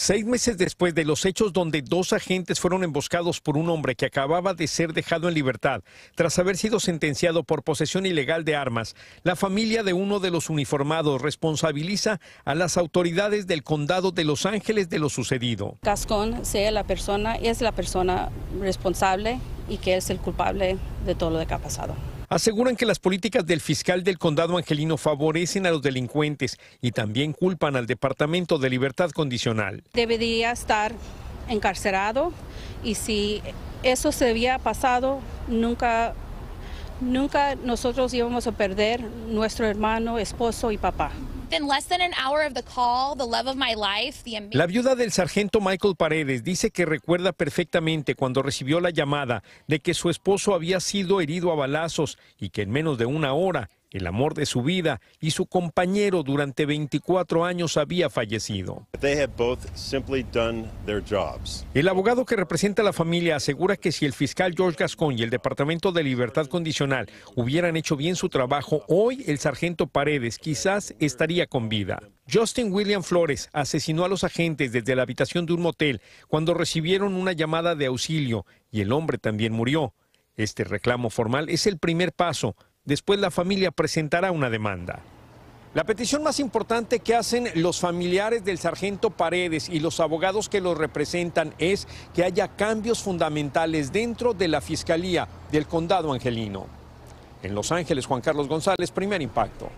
Seis meses después de los hechos donde dos agentes fueron emboscados por un hombre que acababa de ser dejado en libertad tras haber sido sentenciado por posesión ilegal de armas, la familia de uno de los uniformados responsabiliza a las autoridades del condado de Los Ángeles de lo sucedido. Cascón sea la persona, es la persona responsable y que es el culpable de todo lo que ha pasado aseguran que las políticas del fiscal del condado angelino favorecen a los delincuentes y también culpan al Departamento de Libertad Condicional. Debería estar encarcelado y si eso se había pasado, nunca, nunca nosotros íbamos a perder nuestro hermano, esposo y papá. La viuda del sargento Michael Paredes dice que recuerda perfectamente cuando recibió la llamada de que su esposo había sido herido a balazos y que en menos de una hora el amor de su vida y su compañero durante 24 años había fallecido. El abogado que representa a la familia asegura que si el fiscal George Gascon y el Departamento de Libertad Condicional hubieran hecho bien su trabajo, hoy el sargento Paredes quizás estaría con vida. Justin William Flores asesinó a los agentes desde la habitación de un motel cuando recibieron una llamada de auxilio y el hombre también murió. Este reclamo formal es el primer paso Después la familia presentará una demanda. La petición más importante que hacen los familiares del sargento Paredes y los abogados que lo representan es que haya cambios fundamentales dentro de la Fiscalía del Condado Angelino. En Los Ángeles, Juan Carlos González, primer impacto.